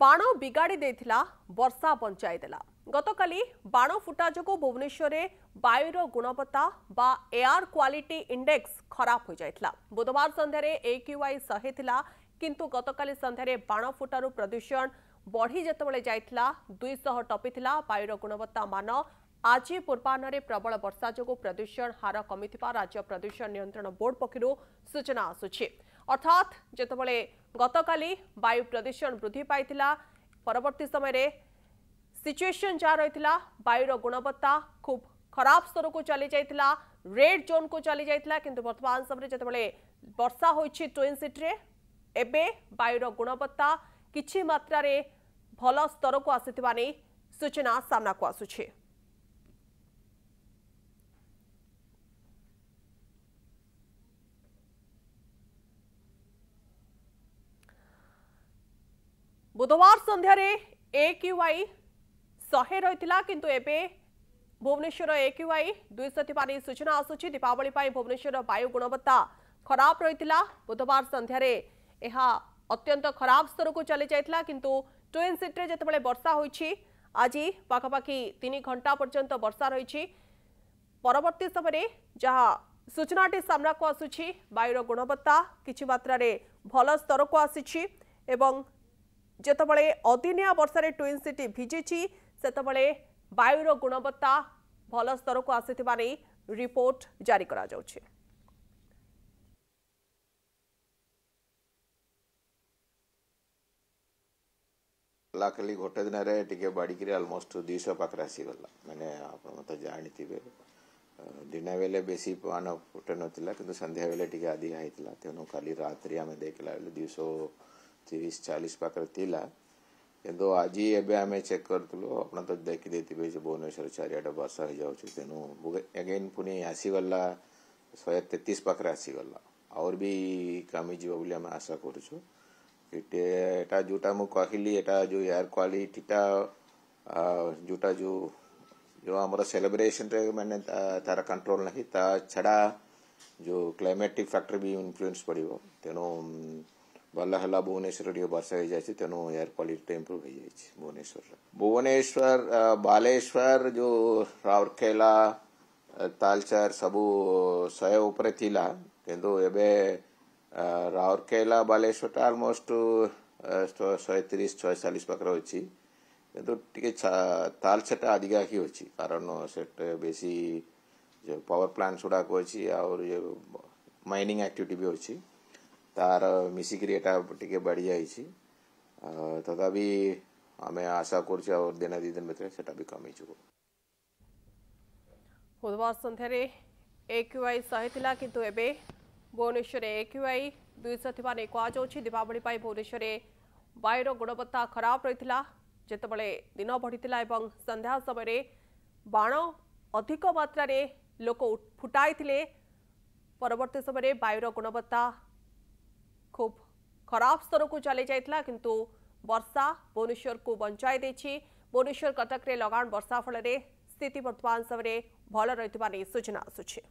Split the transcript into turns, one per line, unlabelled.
ବାଣ ବିଗାଡ଼ି ଦେଇଥିଲା ବର୍ଷା ବଞ୍ଚାଇଦେଲା ଗତକାଲି ବାଣ ଫୁଟା ଯୋଗୁଁ ଭୁବନେଶ୍ୱରରେ ବାୟୁର ଗୁଣବତ୍ତା ବା ଏୟାର କ୍ୱାଲିଟି ଇଣ୍ଡେକ୍ସ ଖରାପ ହୋଇଯାଇଥିଲା ବୁଧବାର ସନ୍ଧ୍ୟାରେ ଏ ଏକ୍ୟୁଆଇ ଶହେ ଥିଲା କିନ୍ତୁ ଗତକାଲି ସନ୍ଧ୍ୟାରେ ବାଣ ଫୁଟାରୁ ପ୍ରଦୂଷଣ ବଢ଼ି ଯେତେବେଳେ ଯାଇଥିଲା ଦୁଇଶହ ଟପିଥିଲା ବାୟୁର ଗୁଣବତ୍ତା ମାନ ଆଜି ପୂର୍ବାହ୍ନରେ ପ୍ରବଳ ବର୍ଷା ଯୋଗୁଁ ପ୍ରଦୂଷଣ ହାର କମିଥିବା ରାଜ୍ୟ ପ୍ରଦୂଷଣ ନିୟନ୍ତ୍ରଣ ବୋର୍ଡ ପକ୍ଷରୁ ସୂଚନା ଆସୁଛି ଅର୍ଥାତ୍ ଯେତେବେଳେ গতকালি বায়ু প্রদূষণ বৃদ্ধি পাই পরবর্তী সময়ের সিচুয়েসন যা রয়েছে বায়ুর গুণবত্তা খুব খারাপ স্তরকু চালি যাই রেড জোন কু চালি যাই কিন্তু বর্তমান সময় যেতবে বর্ষা হয়েছে ট্রেন সিট্রে এবে বায়ুর গুণবত্তা কিছু মাত্রার ভাল স্তরকু আসিথিবা নেই সূচনা সামনাকু আসুছে বুধবার সন্ধ্যায় একিউআই শহে রয়েছিল কিন্তু এবে ভুবনেশ্বর একিউআই দুইশ থাকার সূচনা আসুচি দীপাবলি ভুবনেশ্বর বায়ু গুণবত্তা খরাব রয়েছিল বুধবার সন্ধ্যায় ଏହା ଅତ୍ୟନ୍ତ ଖରାପ ସ୍ତରକୁ ଚାଲିଯାଇଥିଲା କିନ୍ତୁ ଟ୍ୱିନ୍ ସିଟିରେ ଯେତେବେଳେ ବର୍ଷା ହୋଇଛି ଆଜି ପାଖାପାଖି ତିନି ଘଣ୍ଟା ପର୍ଯ୍ୟନ୍ତ ବର୍ଷା ରହିଛି ପରବର୍ତ୍ତୀ ସମୟରେ ଯାହା ସୂଚନାଟି ସାମ୍ନାକୁ ଆସୁଛି ବାୟୁର ଗୁଣବତ୍ତା କିଛି ମାତ୍ରାରେ ଭଲ ସ୍ତରକୁ ଆସିଛି ଏବଂ যেতবে অদিনিয়া বর্ষায় টুইন সিটি ভিজিছি সেতবে বায়ুর গুণবত্তা ভাল স্তরক আসিথিবা নেই রিপোর্ট জারি করা যাচ্ছে
ଗଲା କାଲି ଗୋଟେ ଦିନରେ ଟିକେ ବାଡ଼ିକିରି ଅଲମୋଷ୍ଟ ଦୁଇଶହ ପାଖରେ ଆସିଗଲା ମାନେ ଆପଣ ତ ଜାଣିଥିବେ ଦିନ ବେଲେ ବେଶୀ ମାନ ଫୁଟେ ନଥିଲା କିନ୍ତୁ ସନ୍ଧ୍ୟା ବେଲେ ଟିକେ ଅଧିକା ହେଇଥିଲା ତେଣୁ କାଲି ରାତିରେ ଆମେ ଦେଖିଲା ବେଲେ ଦୁଇଶହ ત્રીસ ચાલીસ પાકડ તીલા ಎಂದು ଆଜି ଏବେ ଆମେ ଚେକ୍ କରିଥିଲୁ ଆପଣ ତ ଦେଖିଦେଇଥିବେ ଯେ ଭୁବନେଶ୍ୱର ଚାରିଆଡ଼େ ବର୍ଷା ହୋଇଯାଉଛି ତେଣୁ ଏଗେନ୍ ପୁଣି ଆସିଗଲା ଶହେ ତେତିଶ ପାଖରେ ଆସିଗଲା ଆହୁରି ବି କମିଯିବ ବୋଲି ଆମେ ଆଶା କରୁଛୁ ଏଇଟା ଯେଉଁଟା ମୁଁ କହିଲି ଏଇଟା ଯେଉଁ ଏୟାର କ୍ୱାଲିଟିଟା ଯେଉଁଟା ଯେଉଁ ଯେଉଁ ଆମର ସେଲିବ୍ରେସନ୍ରେ ମାନେ ତାର କଣ୍ଟ୍ରୋଲ ନାହିଁ ତା ଛଡ଼ା ଯେଉଁ କ୍ଲାଇମେଟିକ୍ ଫ୍ୟାକ୍ଟର ବି ଇନଫ୍ଲୁଏନ୍ସ ପଡ଼ିବ ତେଣୁ ଭଲ ହେଲା ଭୁବନେଶ୍ୱର ଟିକେ ବର୍ଷା ହେଇଯାଇଛି ତେଣୁ ଏୟାର କ୍ୱାଲିଟି ଇମ୍ପ୍ରୁଭ୍ ହେଇଯାଇଛି ଭୁବନେଶ୍ୱରର ଭୁବନେଶ୍ୱର ବାଲେଶ୍ୱର ଯେଉଁ ରାଉରକେଲା ତାଲଚେର ସବୁ ଶହେ ଉପରେ ଥିଲା କିନ୍ତୁ ଏବେ ରାଉରକେଲା ବାଲେଶ୍ୱରଟା ଆଲମୋଷ୍ଟ ଶହେ ତିରିଶ ଶହେ ଚାଳିଶ ପାଖରେ ଅଛି କିନ୍ତୁ ଟିକେ ତାଲଚେରଟା ଅଧିକା ହିଁ ଅଛି କାରଣ ସେଠି ବେଶୀ ପାୱାର ପ୍ଲାଣ୍ଟ ଗୁଡ଼ାକ ଅଛି ଆଉ ମାଇନିଂ ଆକ୍ଟିଭିଟି ବି ଅଛି ତାର ମିଶିକିରି ଏଇଟା ଟିକେ ବଢ଼ିଯାଇଛି ତଥାପି ଆମେ ଆଶା କରୁଛୁ ଆଉ ଦିନେ ଦୁଇ ଦିନ ଭିତରେ ସେଟା ବି କମିଯିବ
ବୁଧବାର ସନ୍ଧ୍ୟାରେ ଏକ୍ୟୁଆଇ ଶହେ ଥିଲା କିନ୍ତୁ ଏବେ ଭୁବନେଶ୍ୱରରେ ଏକ୍ୟୁଆଇ ଦୁଇଶହ ଥିବା ନେଇ କୁହାଯାଉଛି ଦୀପାବଳି ପାଇଁ ଭୁବନେଶ୍ୱରରେ ବାୟୁର ଗୁଣବତ୍ତା ଖରାପ ରହିଥିଲା ଯେତେବେଳେ ଦିନ ବଢ଼ିଥିଲା ଏବଂ ସନ୍ଧ୍ୟା ସମୟରେ ବାଣ ଅଧିକ ମାତ୍ରାରେ ଲୋକ ଫୁଟାଇଥିଲେ ପରବର୍ତ୍ତୀ ସମୟରେ ବାୟୁର ଗୁଣବତ୍ତା খুব ଖରାପ ସ୍ତରକୁ ଚାଲିଯାଇଥିଲା କିନ୍ତୁ ବର୍ଷା ଭୁବନେଶ୍ୱରକୁ ବଞ୍ଚାଇ ଦେଇଛି ଭୁବନେଶ୍ୱର କଟକରେ ଲଗାଣ ବର୍ଷା ଫଳରେ ସ୍ଥିତି ବର୍ତ୍ତମାନ ସମୟରେ ଭଲ ରହିଥିବା ନେଇ ସୂଚନା ଆସୁଛି